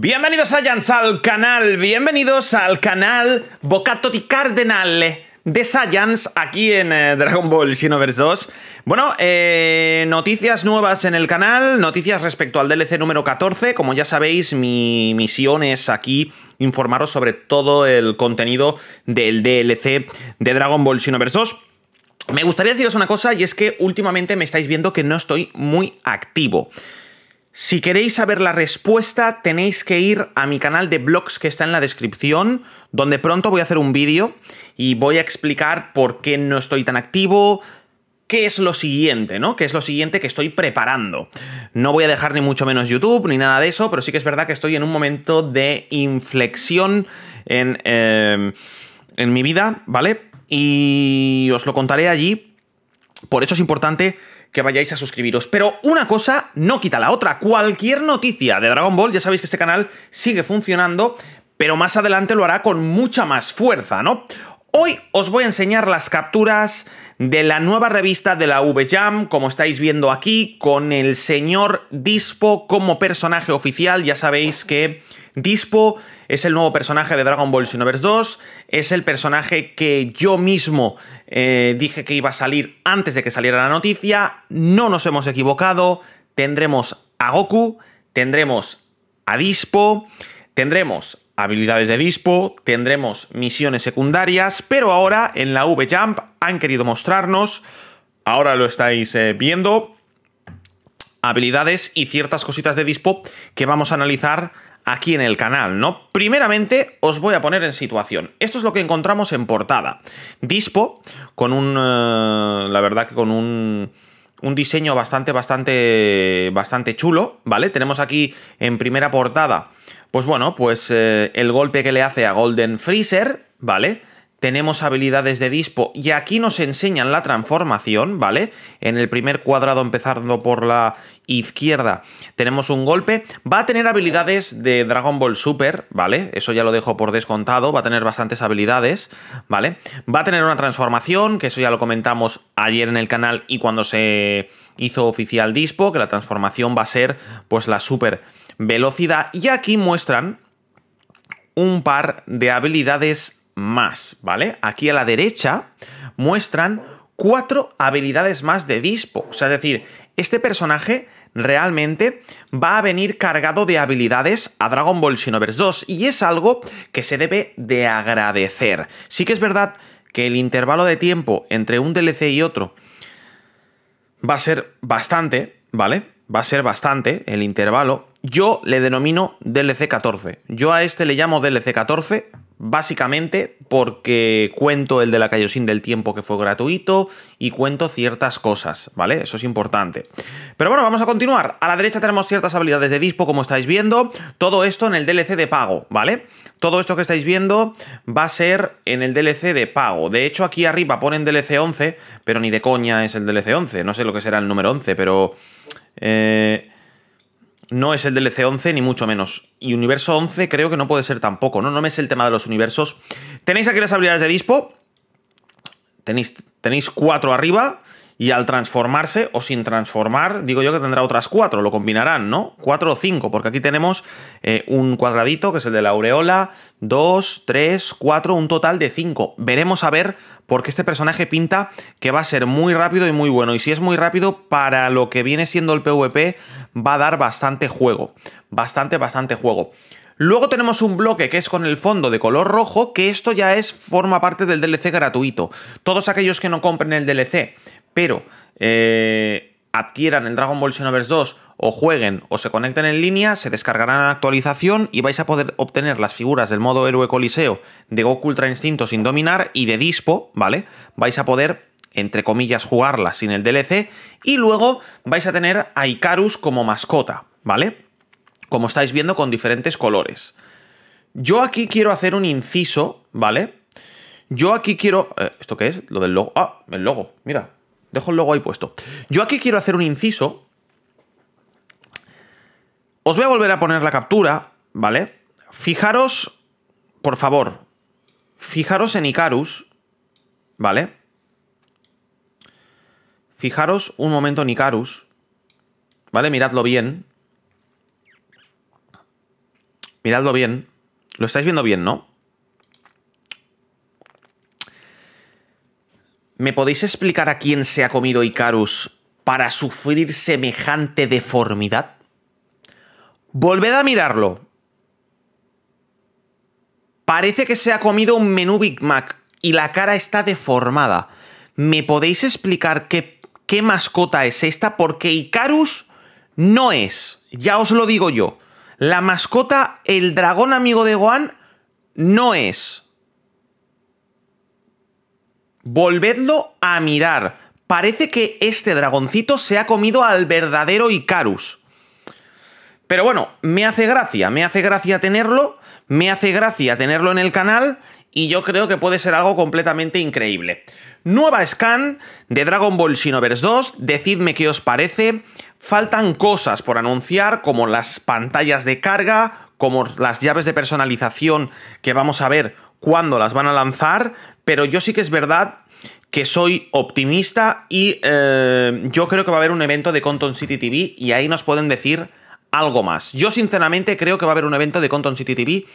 Bienvenidos a al canal, bienvenidos al canal Bocato di Cardenale de Saiyans aquí en eh, Dragon Ball Xenoverse 2. Bueno, eh, noticias nuevas en el canal, noticias respecto al DLC número 14. Como ya sabéis, mi misión es aquí informaros sobre todo el contenido del DLC de Dragon Ball Xenoverse 2. Me gustaría deciros una cosa y es que últimamente me estáis viendo que no estoy muy activo. Si queréis saber la respuesta, tenéis que ir a mi canal de blogs que está en la descripción, donde pronto voy a hacer un vídeo y voy a explicar por qué no estoy tan activo, qué es lo siguiente, ¿no? ¿Qué es lo siguiente que estoy preparando? No voy a dejar ni mucho menos YouTube ni nada de eso, pero sí que es verdad que estoy en un momento de inflexión en, em, en mi vida, ¿vale? Y os lo contaré allí. Por eso es importante que vayáis a suscribiros. Pero una cosa no quita la otra. Cualquier noticia de Dragon Ball, ya sabéis que este canal sigue funcionando, pero más adelante lo hará con mucha más fuerza, ¿no? Hoy os voy a enseñar las capturas de la nueva revista de la V-Jam, como estáis viendo aquí, con el señor Dispo como personaje oficial. Ya sabéis que Dispo es el nuevo personaje de Dragon Ball Xenoverse 2, es el personaje que yo mismo eh, dije que iba a salir antes de que saliera la noticia, no nos hemos equivocado, tendremos a Goku, tendremos a Dispo, tendremos habilidades de Dispo, tendremos misiones secundarias, pero ahora en la V-Jump han querido mostrarnos, ahora lo estáis eh, viendo, habilidades y ciertas cositas de Dispo que vamos a analizar aquí en el canal, ¿no? Primeramente os voy a poner en situación. Esto es lo que encontramos en portada. Dispo, con un... Eh, la verdad que con un... Un diseño bastante, bastante, bastante chulo, ¿vale? Tenemos aquí en primera portada pues bueno, pues eh, el golpe que le hace a Golden Freezer, ¿vale? Tenemos habilidades de dispo y aquí nos enseñan la transformación, ¿vale? En el primer cuadrado empezando por la izquierda tenemos un golpe. Va a tener habilidades de Dragon Ball Super, ¿vale? Eso ya lo dejo por descontado, va a tener bastantes habilidades, ¿vale? Va a tener una transformación, que eso ya lo comentamos ayer en el canal y cuando se hizo oficial dispo, que la transformación va a ser pues la super velocidad. Y aquí muestran un par de habilidades más, ¿vale? Aquí a la derecha muestran cuatro habilidades más de Dispo. O sea, es decir, este personaje realmente va a venir cargado de habilidades a Dragon Ball Xenoverse 2 y es algo que se debe de agradecer. Sí que es verdad que el intervalo de tiempo entre un DLC y otro va a ser bastante, ¿vale? Va a ser bastante el intervalo, yo le denomino DLC 14. Yo a este le llamo DLC 14 básicamente porque cuento el de la Callosín del tiempo que fue gratuito y cuento ciertas cosas, ¿vale? Eso es importante. Pero bueno, vamos a continuar. A la derecha tenemos ciertas habilidades de Dispo, como estáis viendo. Todo esto en el DLC de pago, ¿vale? Todo esto que estáis viendo va a ser en el DLC de pago. De hecho, aquí arriba ponen DLC 11, pero ni de coña es el DLC 11. No sé lo que será el número 11, pero... Eh, no es el DLC 11 ni mucho menos. Y universo 11 creo que no puede ser tampoco, ¿no? No me es el tema de los universos. Tenéis aquí las habilidades de Dispo. Tenéis, tenéis cuatro arriba. Y al transformarse o sin transformar, digo yo que tendrá otras cuatro, lo combinarán, ¿no? Cuatro o cinco, porque aquí tenemos eh, un cuadradito que es el de la aureola, dos, tres, cuatro, un total de cinco. Veremos a ver, por qué este personaje pinta que va a ser muy rápido y muy bueno. Y si es muy rápido, para lo que viene siendo el PvP, va a dar bastante juego. Bastante, bastante juego. Luego tenemos un bloque que es con el fondo de color rojo, que esto ya es forma parte del DLC gratuito. Todos aquellos que no compren el DLC pero eh, adquieran el Dragon Ball Xenoverse 2 o jueguen o se conecten en línea, se descargarán la actualización y vais a poder obtener las figuras del modo héroe coliseo de Goku Ultra Instinto sin dominar y de Dispo, ¿vale? Vais a poder, entre comillas, jugarlas sin el DLC y luego vais a tener a Icarus como mascota, ¿vale? Como estáis viendo con diferentes colores. Yo aquí quiero hacer un inciso, ¿vale? Yo aquí quiero... Eh, ¿Esto qué es? Lo del logo. Ah, el logo, mira. Dejo el logo ahí puesto. Yo aquí quiero hacer un inciso. Os voy a volver a poner la captura, ¿vale? Fijaros, por favor, fijaros en Icarus, ¿vale? Fijaros un momento en Icarus, ¿vale? Miradlo bien. Miradlo bien. Lo estáis viendo bien, ¿no? ¿Me podéis explicar a quién se ha comido Icarus para sufrir semejante deformidad? Volved a mirarlo. Parece que se ha comido un menú Big Mac y la cara está deformada. ¿Me podéis explicar qué, qué mascota es esta? Porque Icarus no es, ya os lo digo yo. La mascota, el dragón amigo de Gohan, no es. Volvedlo a mirar. Parece que este dragoncito se ha comido al verdadero Icarus. Pero bueno, me hace gracia, me hace gracia tenerlo, me hace gracia tenerlo en el canal y yo creo que puede ser algo completamente increíble. Nueva scan de Dragon Ball Xenoverse 2, decidme qué os parece. Faltan cosas por anunciar, como las pantallas de carga, como las llaves de personalización que vamos a ver cuándo las van a lanzar, pero yo sí que es verdad que soy optimista y eh, yo creo que va a haber un evento de Conton City TV y ahí nos pueden decir algo más. Yo sinceramente creo que va a haber un evento de Conton City TV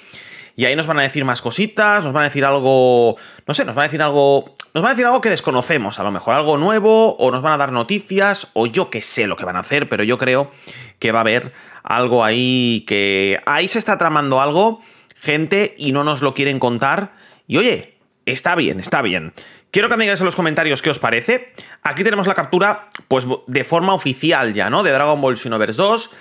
y ahí nos van a decir más cositas, nos van a decir algo, no sé, nos van a decir algo, nos van a decir algo que desconocemos, a lo mejor algo nuevo o nos van a dar noticias o yo qué sé lo que van a hacer, pero yo creo que va a haber algo ahí que ahí se está tramando algo, gente y no nos lo quieren contar y oye, Está bien, está bien. Quiero que me digáis en los comentarios qué os parece. Aquí tenemos la captura, pues de forma oficial ya, ¿no? De Dragon Ball Xenoverse 2.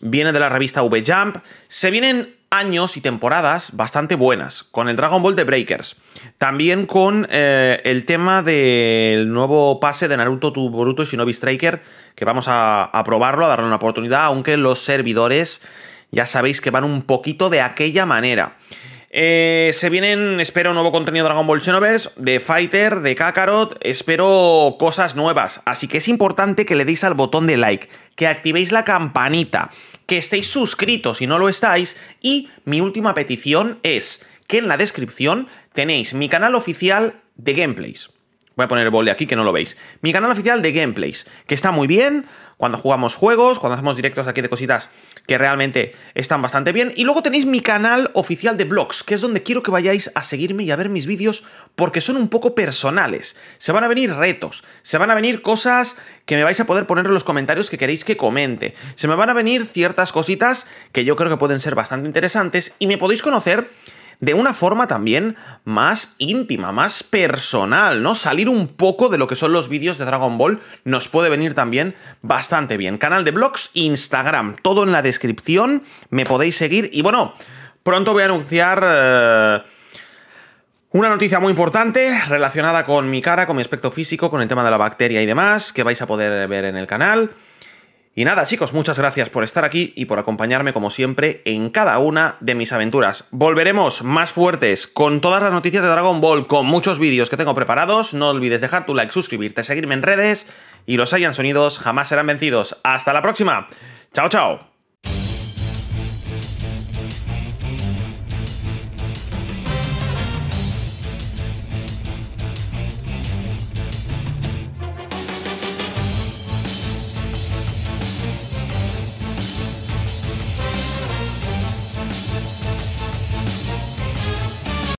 Viene de la revista V-Jump. Se vienen años y temporadas bastante buenas con el Dragon Ball de Breakers. También con eh, el tema del nuevo pase de Naruto to Boruto Shinobi Striker, que vamos a probarlo, a darle una oportunidad, aunque los servidores ya sabéis que van un poquito de aquella manera. Eh, se vienen, espero, nuevo contenido de Dragon Ball Xenoverse, de Fighter, de Kakarot, espero cosas nuevas. Así que es importante que le deis al botón de like, que activéis la campanita, que estéis suscritos si no lo estáis. Y mi última petición es que en la descripción tenéis mi canal oficial de gameplays. Voy a poner el de aquí que no lo veis. Mi canal oficial de gameplays, que está muy bien cuando jugamos juegos, cuando hacemos directos aquí de cositas que realmente están bastante bien. Y luego tenéis mi canal oficial de blogs, que es donde quiero que vayáis a seguirme y a ver mis vídeos porque son un poco personales. Se van a venir retos, se van a venir cosas que me vais a poder poner en los comentarios que queréis que comente. Se me van a venir ciertas cositas que yo creo que pueden ser bastante interesantes y me podéis conocer de una forma también más íntima, más personal, ¿no? Salir un poco de lo que son los vídeos de Dragon Ball nos puede venir también bastante bien. Canal de blogs, Instagram, todo en la descripción, me podéis seguir y bueno, pronto voy a anunciar... Eh, una noticia muy importante relacionada con mi cara, con mi aspecto físico, con el tema de la bacteria y demás, que vais a poder ver en el canal. Y nada chicos, muchas gracias por estar aquí y por acompañarme como siempre en cada una de mis aventuras. Volveremos más fuertes con todas las noticias de Dragon Ball, con muchos vídeos que tengo preparados. No olvides dejar tu like, suscribirte, seguirme en redes y los hayan sonidos jamás serán vencidos. Hasta la próxima. Chao, chao.